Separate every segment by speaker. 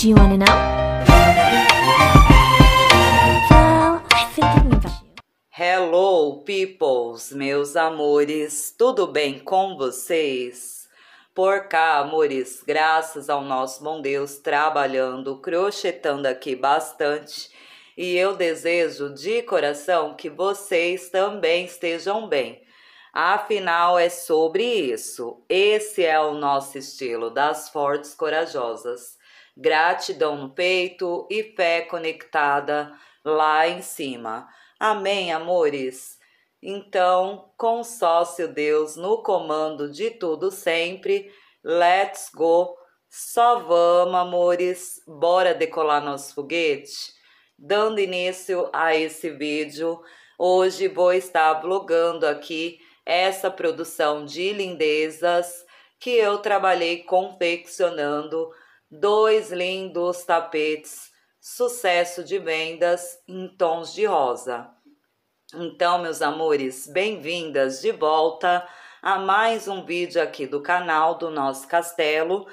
Speaker 1: Do you wanna know? Hello, peoples, meus amores, tudo bem com vocês? Por cá, amores, graças ao nosso bom Deus, trabalhando, crochetando aqui bastante. E eu desejo de coração que vocês também estejam bem. Afinal, é sobre isso. Esse é o nosso estilo das fortes corajosas gratidão no peito e fé conectada lá em cima. Amém, amores? Então, com sócio Deus no comando de tudo sempre, let's go! Só vamos, amores! Bora decolar nosso foguete? Dando início a esse vídeo, hoje vou estar vlogando aqui essa produção de lindezas que eu trabalhei confeccionando dois lindos tapetes, sucesso de vendas em tons de rosa. Então, meus amores, bem-vindas de volta a mais um vídeo aqui do canal do nosso castelo.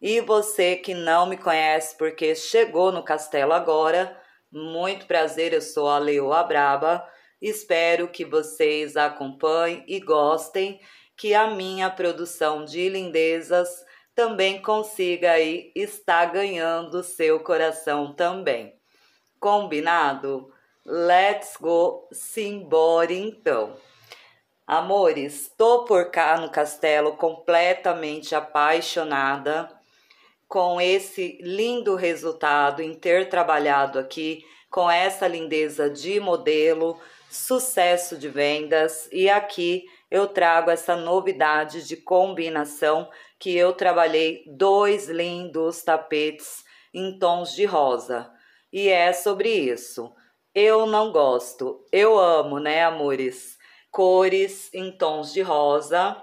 Speaker 1: E você que não me conhece porque chegou no castelo agora, muito prazer, eu sou a Leoa Braba. Espero que vocês acompanhem e gostem que a minha produção de lindezas também consiga aí estar ganhando seu coração também. Combinado? Let's go simbora então. Amores, tô por cá no castelo completamente apaixonada com esse lindo resultado em ter trabalhado aqui com essa lindeza de modelo, sucesso de vendas e aqui eu trago essa novidade de combinação que eu trabalhei dois lindos tapetes em tons de rosa. E é sobre isso. Eu não gosto, eu amo, né, amores? Cores em tons de rosa.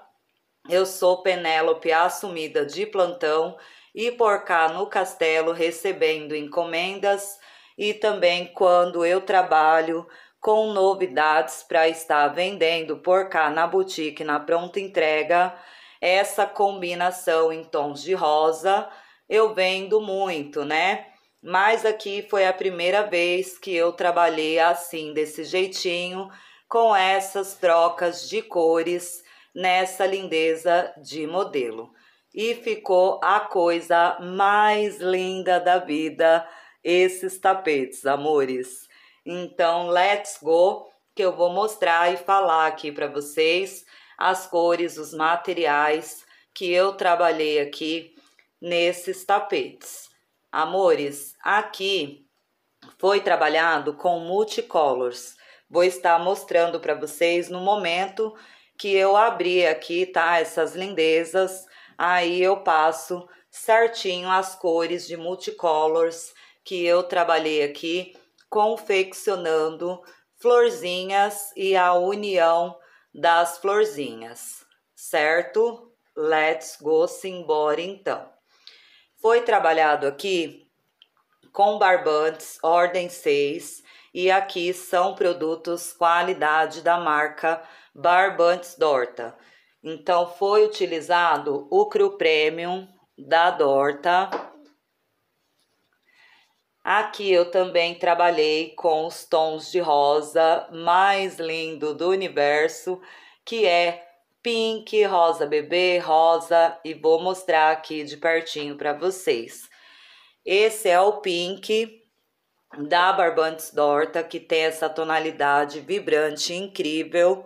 Speaker 1: Eu sou Penélope assumida de plantão e por cá no castelo recebendo encomendas e também quando eu trabalho com novidades para estar vendendo por cá na boutique na pronta entrega essa combinação em tons de rosa eu vendo muito, né? Mas aqui foi a primeira vez que eu trabalhei assim, desse jeitinho, com essas trocas de cores nessa lindeza de modelo. E ficou a coisa mais linda da vida esses tapetes, amores. Então, let's go que eu vou mostrar e falar aqui para vocês as cores, os materiais que eu trabalhei aqui nesses tapetes. Amores, aqui foi trabalhado com multicolors. Vou estar mostrando para vocês no momento que eu abrir aqui, tá? Essas lindezas. Aí eu passo certinho as cores de multicolors que eu trabalhei aqui, confeccionando florzinhas e a união das florzinhas, certo? Let's go embora então. Foi trabalhado aqui com barbantes, ordem 6, e aqui são produtos qualidade da marca Barbantes Dorta. Então foi utilizado o Cru Premium da Dorta Aqui eu também trabalhei com os tons de rosa mais lindo do universo, que é pink, rosa bebê, rosa, e vou mostrar aqui de pertinho para vocês. Esse é o pink da Barbantes Dorta, que tem essa tonalidade vibrante incrível,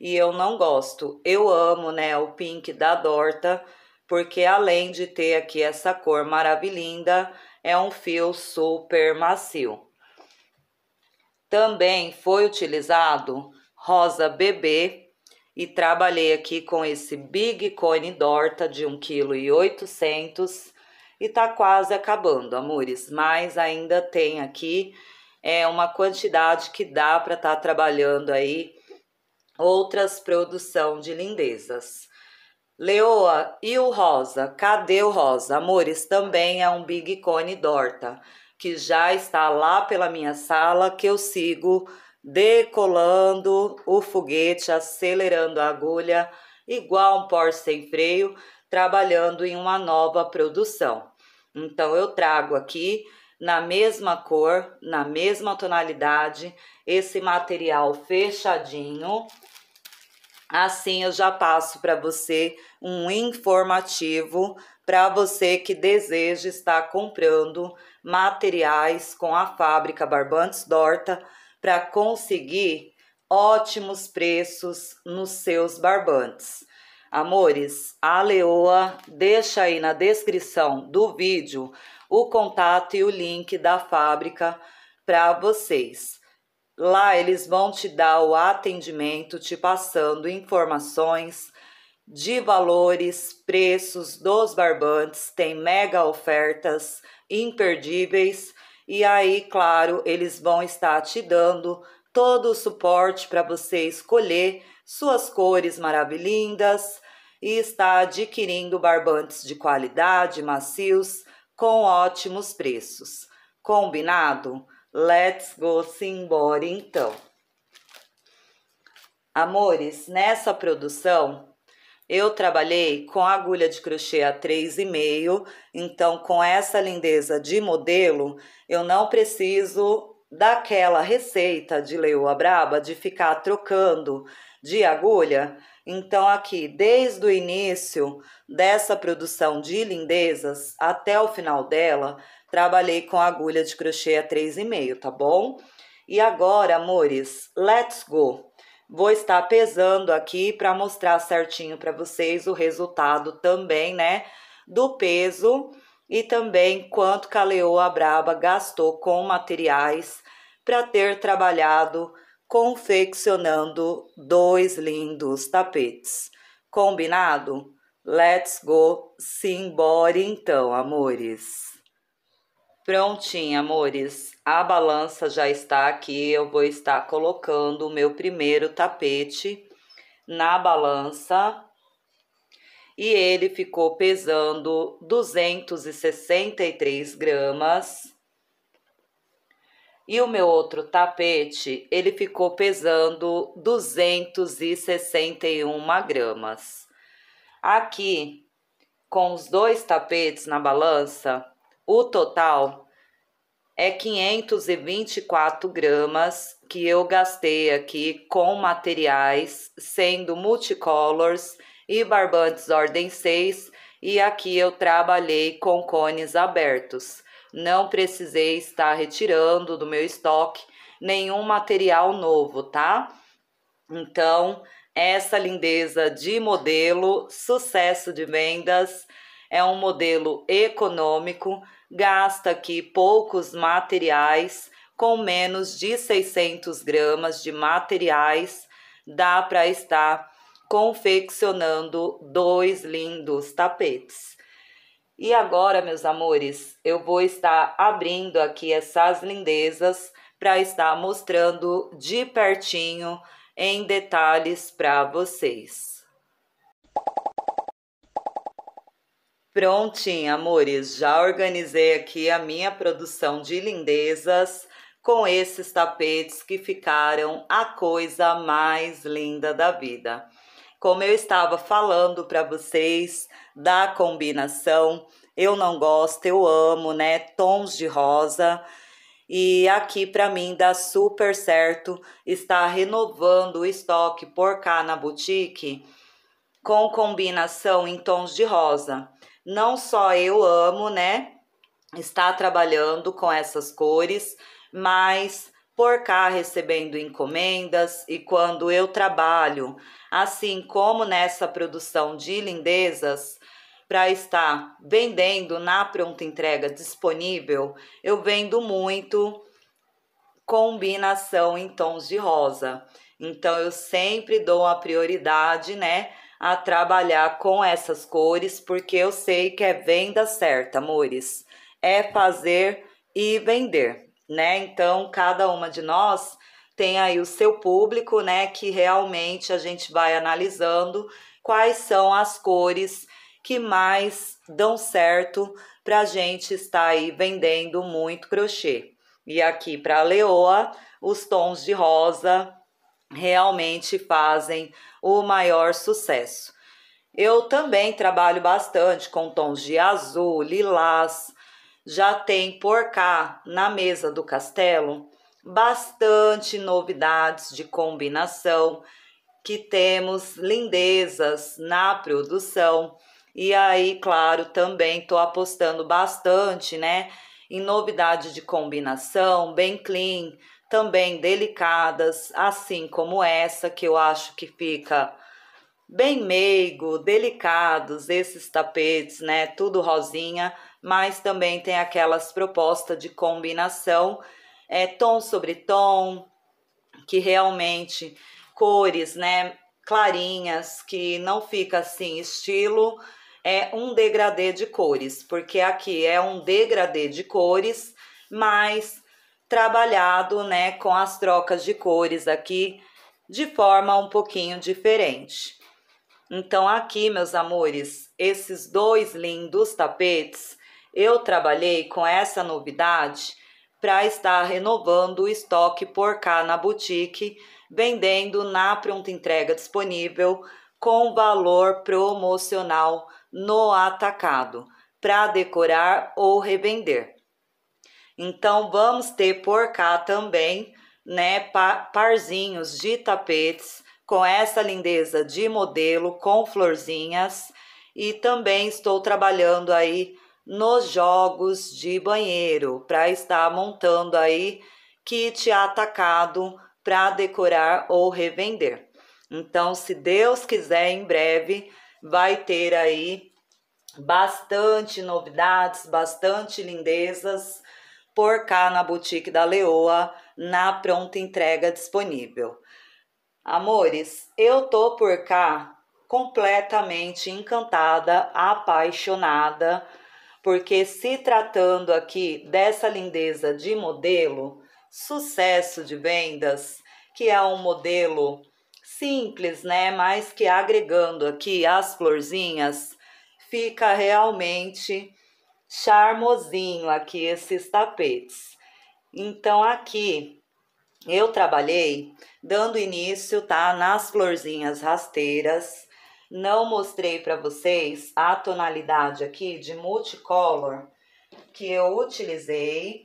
Speaker 1: e eu não gosto. Eu amo, né, o pink da Dorta, porque além de ter aqui essa cor maravilhosa, é um fio super macio. Também foi utilizado rosa bebê e trabalhei aqui com esse Big Cone Dorta de 1,8 kg e tá quase acabando, amores, mas ainda tem aqui é uma quantidade que dá para estar tá trabalhando aí outras produção de lindezas. Leoa, e o Rosa? Cadê o Rosa? Amores, também é um big cone Dorta, que já está lá pela minha sala, que eu sigo decolando o foguete, acelerando a agulha, igual um Porsche sem freio, trabalhando em uma nova produção. Então eu trago aqui na mesma cor, na mesma tonalidade, esse material fechadinho Assim eu já passo para você um informativo para você que deseja estar comprando materiais com a fábrica Barbantes Dorta para conseguir ótimos preços nos seus barbantes. Amores, a Leoa deixa aí na descrição do vídeo o contato e o link da fábrica para vocês. Lá eles vão te dar o atendimento, te passando informações de valores, preços dos barbantes, tem mega ofertas imperdíveis. E aí, claro, eles vão estar te dando todo o suporte para você escolher suas cores maravilhindas e estar adquirindo barbantes de qualidade, macios, com ótimos preços. Combinado? Let's go simbora então. Amores, nessa produção eu trabalhei com agulha de crochê a 3,5, então com essa lindeza de modelo, eu não preciso daquela receita de leoa braba de ficar trocando de agulha então, aqui, desde o início dessa produção de lindezas até o final dela, trabalhei com agulha de crochê a 3,5, tá bom? E agora, amores, let's go! Vou estar pesando aqui para mostrar certinho para vocês o resultado também, né? Do peso e também quanto que a Leoa Braba gastou com materiais para ter trabalhado confeccionando dois lindos tapetes. Combinado? Let's go, simbora então, amores. Prontinho, amores. A balança já está aqui. Eu vou estar colocando o meu primeiro tapete na balança. E ele ficou pesando 263 gramas e o meu outro tapete, ele ficou pesando 261 gramas. Aqui, com os dois tapetes na balança, o total é 524 gramas que eu gastei aqui com materiais, sendo multicolors e barbantes ordem 6, e aqui eu trabalhei com cones abertos não precisei estar retirando do meu estoque nenhum material novo, tá? Então, essa lindeza de modelo, sucesso de vendas, é um modelo econômico, gasta aqui poucos materiais, com menos de 600 gramas de materiais, dá para estar confeccionando dois lindos tapetes. E agora, meus amores, eu vou estar abrindo aqui essas lindezas para estar mostrando de pertinho em detalhes para vocês. Prontinho, amores, já organizei aqui a minha produção de lindezas com esses tapetes que ficaram a coisa mais linda da vida. Como eu estava falando para vocês da combinação, eu não gosto, eu amo, né? Tons de rosa. E aqui para mim dá super certo, está renovando o estoque por cá na boutique com combinação em tons de rosa. Não só eu amo, né? Está trabalhando com essas cores, mas por cá recebendo encomendas e quando eu trabalho, assim como nessa produção de lindezas, para estar vendendo na pronta entrega disponível, eu vendo muito combinação em tons de rosa. Então eu sempre dou a prioridade, né, a trabalhar com essas cores, porque eu sei que é venda certa, amores. É fazer e vender né? Então, cada uma de nós tem aí o seu público, né, que realmente a gente vai analisando quais são as cores que mais dão certo para a gente estar aí vendendo muito crochê. E aqui para a leoa, os tons de rosa realmente fazem o maior sucesso. Eu também trabalho bastante com tons de azul, lilás, já tem por cá na mesa do castelo bastante novidades de combinação que temos lindezas na produção e aí, claro, também estou apostando bastante, né, em novidade de combinação, bem clean, também delicadas, assim como essa que eu acho que fica bem meigo, delicados esses tapetes, né, tudo rosinha mas também tem aquelas propostas de combinação, é, tom sobre tom, que realmente cores, né, clarinhas, que não fica assim estilo é um degradê de cores, porque aqui é um degradê de cores, mas trabalhado, né, com as trocas de cores aqui de forma um pouquinho diferente. Então aqui, meus amores, esses dois lindos tapetes eu trabalhei com essa novidade para estar renovando o estoque por cá na boutique, vendendo na pronta entrega disponível com valor promocional no atacado, para decorar ou revender. Então vamos ter por cá também, né, parzinhos de tapetes com essa lindeza de modelo com florzinhas e também estou trabalhando aí nos jogos de banheiro para estar montando aí kit atacado para decorar ou revender. Então, se Deus quiser, em breve vai ter aí bastante novidades, bastante lindezas por cá na boutique da Leoa, na pronta entrega disponível. Amores, eu tô por cá completamente encantada, apaixonada porque se tratando aqui dessa lindeza de modelo, sucesso de vendas, que é um modelo simples, né, mas que agregando aqui as florzinhas, fica realmente charmosinho aqui esses tapetes. Então aqui eu trabalhei dando início, tá, nas florzinhas rasteiras, não mostrei para vocês a tonalidade aqui de multicolor que eu utilizei.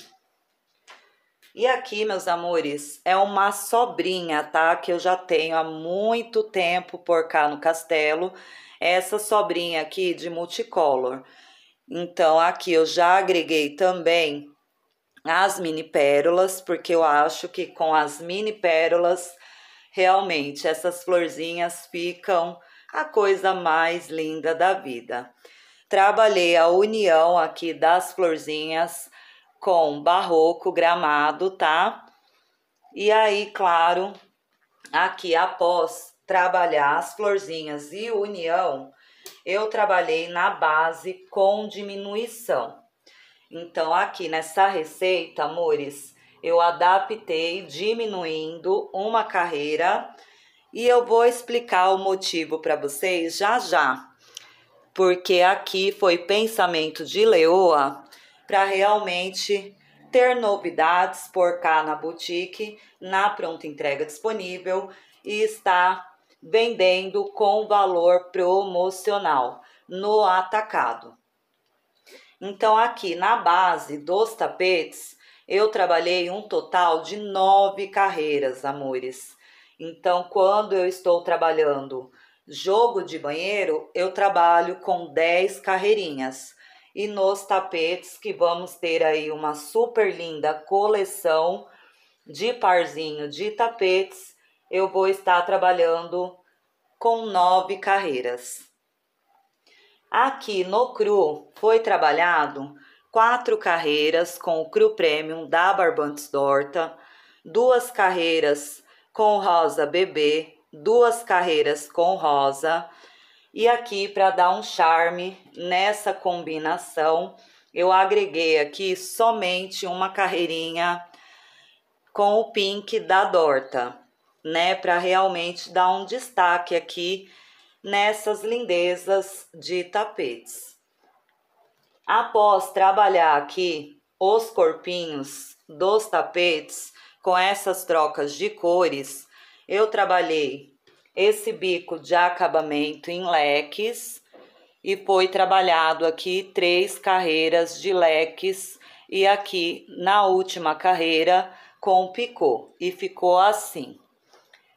Speaker 1: E aqui, meus amores, é uma sobrinha, tá? Que eu já tenho há muito tempo por cá no castelo. Essa sobrinha aqui de multicolor. Então, aqui eu já agreguei também as mini pérolas, porque eu acho que com as mini pérolas, realmente, essas florzinhas ficam a coisa mais linda da vida. Trabalhei a união aqui das florzinhas com barroco gramado, tá? E aí, claro, aqui após trabalhar as florzinhas e união, eu trabalhei na base com diminuição. Então, aqui nessa receita, amores, eu adaptei diminuindo uma carreira e eu vou explicar o motivo para vocês já já, porque aqui foi pensamento de Leoa para realmente ter novidades por cá na boutique, na pronta entrega disponível e está vendendo com valor promocional no atacado. Então, aqui na base dos tapetes, eu trabalhei um total de nove carreiras, amores. Então, quando eu estou trabalhando jogo de banheiro, eu trabalho com 10 carreirinhas. E nos tapetes, que vamos ter aí uma super linda coleção de parzinho de tapetes, eu vou estar trabalhando com nove carreiras. Aqui no Cru foi trabalhado quatro carreiras com o Cru Premium da Barbantes Dorta, duas carreiras com rosa bebê, duas carreiras com rosa. E aqui, para dar um charme nessa combinação, eu agreguei aqui somente uma carreirinha com o pink da Dorta, né? Para realmente dar um destaque aqui nessas lindezas de tapetes. Após trabalhar aqui os corpinhos dos tapetes, com essas trocas de cores, eu trabalhei esse bico de acabamento em leques e foi trabalhado aqui três carreiras de leques e aqui na última carreira com picô e ficou assim.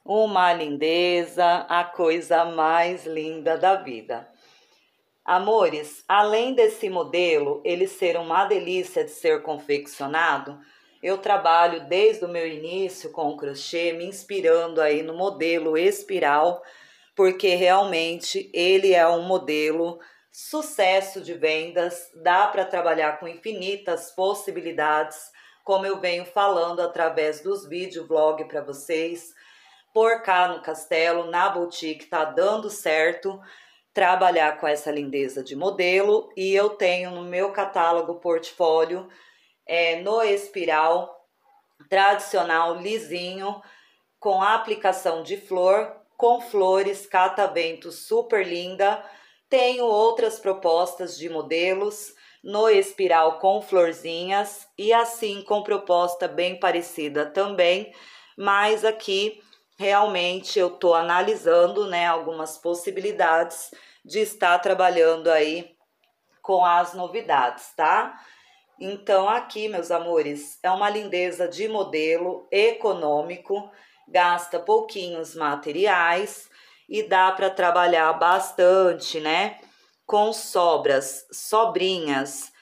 Speaker 1: Uma lindeza, a coisa mais linda da vida. Amores, além desse modelo ele ser uma delícia de ser confeccionado, eu trabalho desde o meu início com o crochê, me inspirando aí no modelo espiral, porque realmente ele é um modelo sucesso de vendas, dá para trabalhar com infinitas possibilidades, como eu venho falando através dos vídeos vlog para vocês. Por cá no castelo, na boutique, tá dando certo trabalhar com essa lindeza de modelo e eu tenho no meu catálogo portfólio é, no espiral tradicional lisinho, com aplicação de flor, com flores catavento super linda. Tenho outras propostas de modelos no espiral com florzinhas e assim com proposta bem parecida também, mas aqui realmente eu tô analisando, né, algumas possibilidades de estar trabalhando aí com as novidades, tá? Então, aqui, meus amores, é uma lindeza de modelo econômico, gasta pouquinhos materiais e dá para trabalhar bastante, né? Com sobras, sobrinhas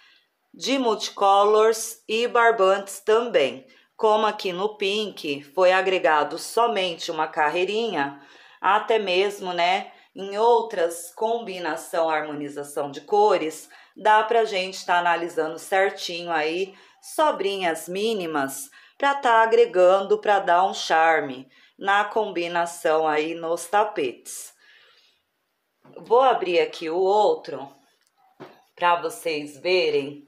Speaker 1: de multicolors e barbantes também. Como aqui no pink foi agregado somente uma carreirinha, até mesmo, né, em outras combinação harmonização de cores, dá para a gente estar tá analisando certinho aí sobrinhas mínimas para estar tá agregando, para dar um charme na combinação aí nos tapetes. Vou abrir aqui o outro para vocês verem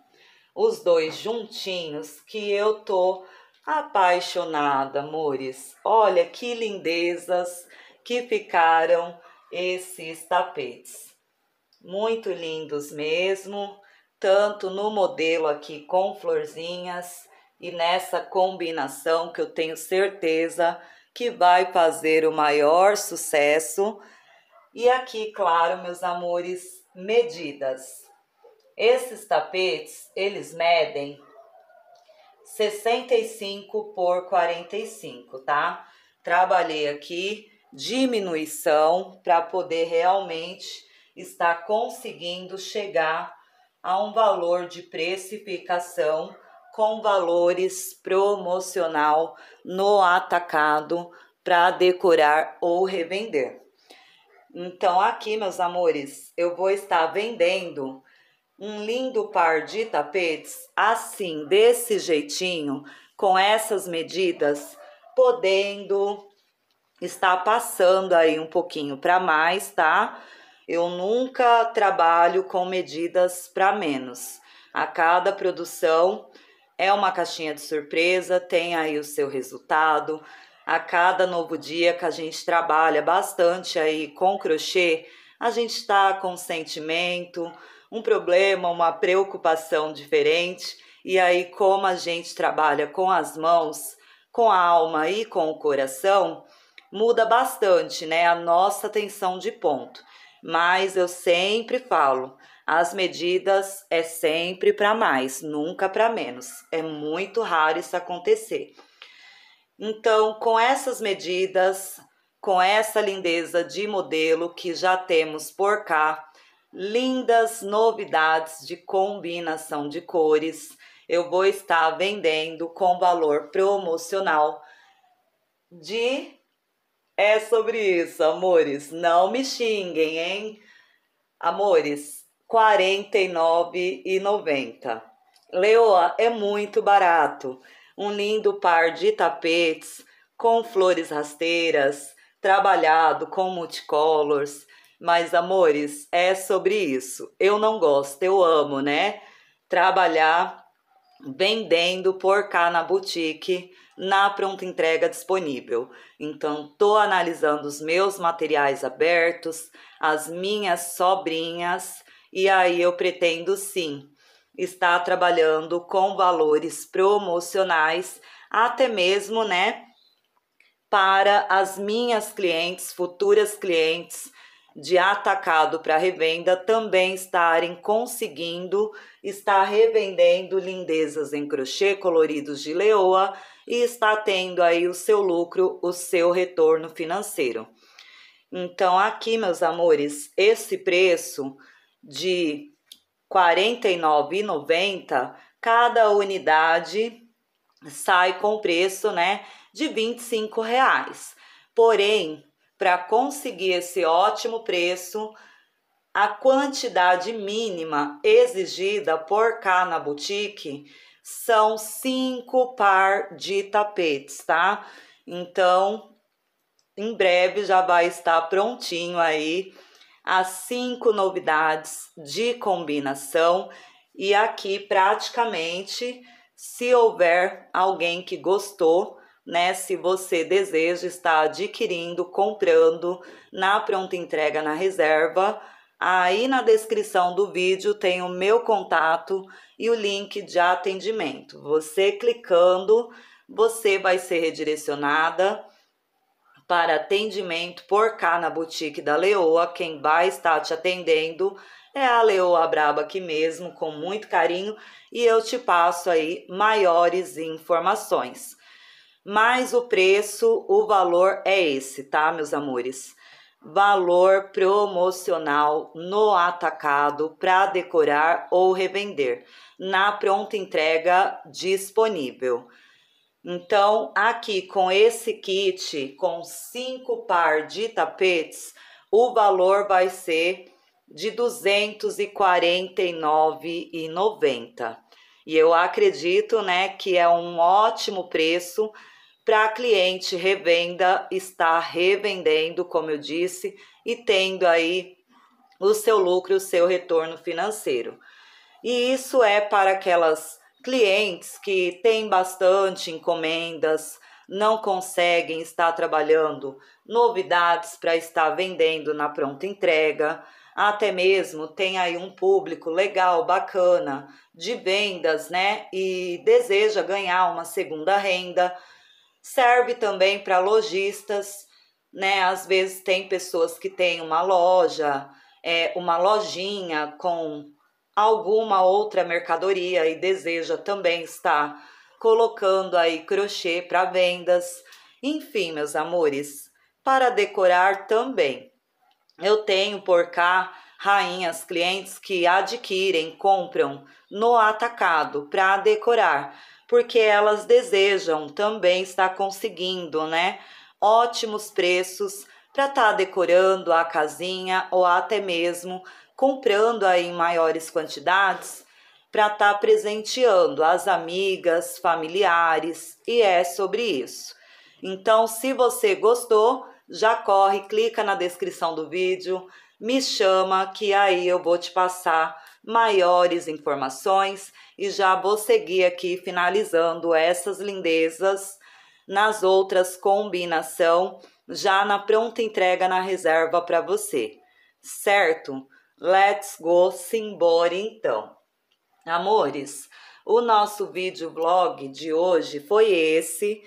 Speaker 1: os dois juntinhos que eu tô apaixonada, amores. Olha que lindezas que ficaram esses tapetes muito lindos mesmo, tanto no modelo aqui com florzinhas e nessa combinação que eu tenho certeza que vai fazer o maior sucesso. E aqui, claro, meus amores, medidas. Esses tapetes, eles medem 65 por 45, tá? Trabalhei aqui diminuição para poder realmente está conseguindo chegar a um valor de precificação com valores promocional no atacado para decorar ou revender. Então, aqui, meus amores, eu vou estar vendendo um lindo par de tapetes assim, desse jeitinho, com essas medidas, podendo estar passando aí um pouquinho para mais, tá? Eu nunca trabalho com medidas para menos. A cada produção é uma caixinha de surpresa, tem aí o seu resultado. A cada novo dia que a gente trabalha bastante aí com crochê, a gente está com um sentimento, um problema, uma preocupação diferente. E aí, como a gente trabalha com as mãos, com a alma e com o coração, muda bastante, né? A nossa atenção de ponto mas eu sempre falo, as medidas é sempre para mais, nunca para menos. É muito raro isso acontecer. Então, com essas medidas, com essa lindeza de modelo que já temos por cá, lindas novidades de combinação de cores, eu vou estar vendendo com valor promocional de é sobre isso, amores. Não me xinguem, hein? Amores, R$ 49,90. Leoa é muito barato. Um lindo par de tapetes com flores rasteiras, trabalhado com multicolors. Mas, amores, é sobre isso. Eu não gosto, eu amo, né? Trabalhar vendendo por cá na boutique na pronta entrega disponível. Então, estou analisando os meus materiais abertos, as minhas sobrinhas, e aí eu pretendo sim estar trabalhando com valores promocionais, até mesmo, né, para as minhas clientes, futuras clientes de atacado para revenda também estarem conseguindo estar revendendo lindezas em crochê coloridos de leoa e está tendo aí o seu lucro, o seu retorno financeiro. Então, aqui, meus amores, esse preço de R$ 49,90, cada unidade sai com preço, né, de R$ reais. Porém, para conseguir esse ótimo preço, a quantidade mínima exigida por cá na boutique são cinco par de tapetes, tá? Então, em breve já vai estar prontinho aí as cinco novidades de combinação e aqui praticamente se houver alguém que gostou, né, se você deseja estar adquirindo, comprando na pronta entrega na reserva, Aí na descrição do vídeo tem o meu contato e o link de atendimento. Você clicando, você vai ser redirecionada para atendimento por cá na boutique da Leoa. Quem vai estar te atendendo é a Leoa Braba aqui mesmo, com muito carinho, e eu te passo aí maiores informações. Mas o preço, o valor é esse, tá, meus amores? valor promocional no atacado para decorar ou revender, na pronta entrega disponível. Então, aqui com esse kit, com cinco par de tapetes, o valor vai ser de R$ 249,90. E eu acredito, né, que é um ótimo preço para cliente revenda está revendendo, como eu disse, e tendo aí o seu lucro, o seu retorno financeiro. E isso é para aquelas clientes que têm bastante encomendas, não conseguem estar trabalhando novidades para estar vendendo na pronta entrega, até mesmo tem aí um público legal, bacana de vendas, né? E deseja ganhar uma segunda renda serve também para lojistas, né? Às vezes tem pessoas que têm uma loja, é, uma lojinha com alguma outra mercadoria e deseja também estar colocando aí crochê para vendas. Enfim, meus amores, para decorar também. Eu tenho por cá rainhas clientes que adquirem, compram no atacado para decorar porque elas desejam também estar conseguindo, né? Ótimos preços para estar tá decorando a casinha ou até mesmo comprando aí em maiores quantidades para estar tá presenteando as amigas, familiares e é sobre isso. Então, se você gostou, já corre, clica na descrição do vídeo, me chama que aí eu vou te passar maiores informações e já vou seguir aqui finalizando essas lindezas nas outras combinação já na pronta entrega na reserva para você, certo? Let's go simbora então. Amores, o nosso vídeo blog de hoje foi esse.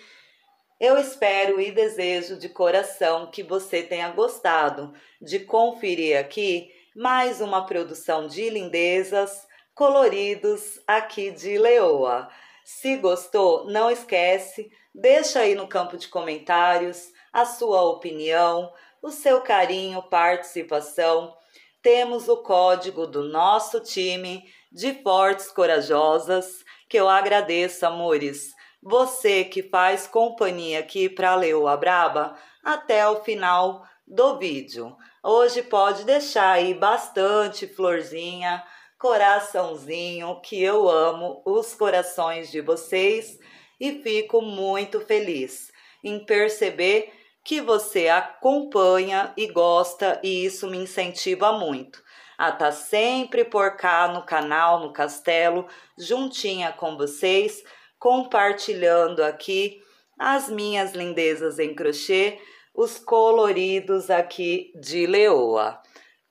Speaker 1: Eu espero e desejo de coração que você tenha gostado de conferir aqui mais uma produção de lindezas, coloridos aqui de Leoa. Se gostou, não esquece, deixa aí no campo de comentários a sua opinião, o seu carinho, participação. Temos o código do nosso time de fortes corajosas, que eu agradeço, amores. Você que faz companhia aqui para Leoa Braba até o final do vídeo. Hoje pode deixar aí bastante florzinha, coraçãozinho, que eu amo os corações de vocês e fico muito feliz em perceber que você acompanha e gosta e isso me incentiva muito a estar tá sempre por cá no canal, no castelo, juntinha com vocês, compartilhando aqui as minhas lindezas em crochê os coloridos aqui de Leoa.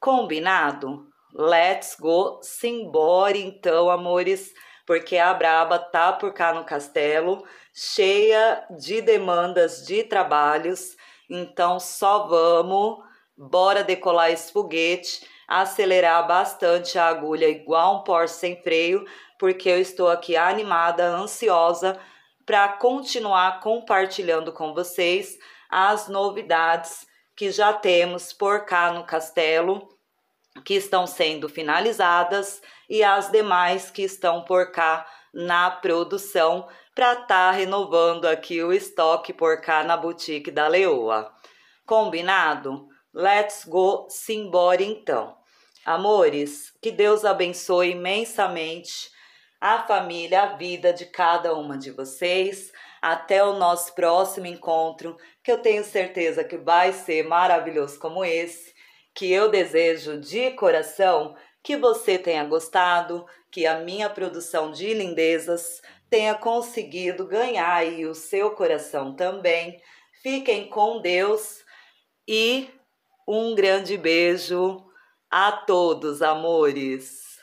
Speaker 1: Combinado? Let's go, simbora então, amores, porque a Braba tá por cá no castelo, cheia de demandas de trabalhos, então só vamos, bora decolar esse foguete, acelerar bastante a agulha igual um Porsche sem freio, porque eu estou aqui animada, ansiosa para continuar compartilhando com vocês as novidades que já temos por cá no castelo, que estão sendo finalizadas, e as demais que estão por cá na produção, para estar tá renovando aqui o estoque por cá na boutique da Leoa. Combinado? Let's go simbora então. Amores, que Deus abençoe imensamente a família, a vida de cada uma de vocês. Até o nosso próximo encontro, que eu tenho certeza que vai ser maravilhoso como esse, que eu desejo de coração que você tenha gostado, que a minha produção de lindezas tenha conseguido ganhar aí o seu coração também. Fiquem com Deus e um grande beijo a todos, amores.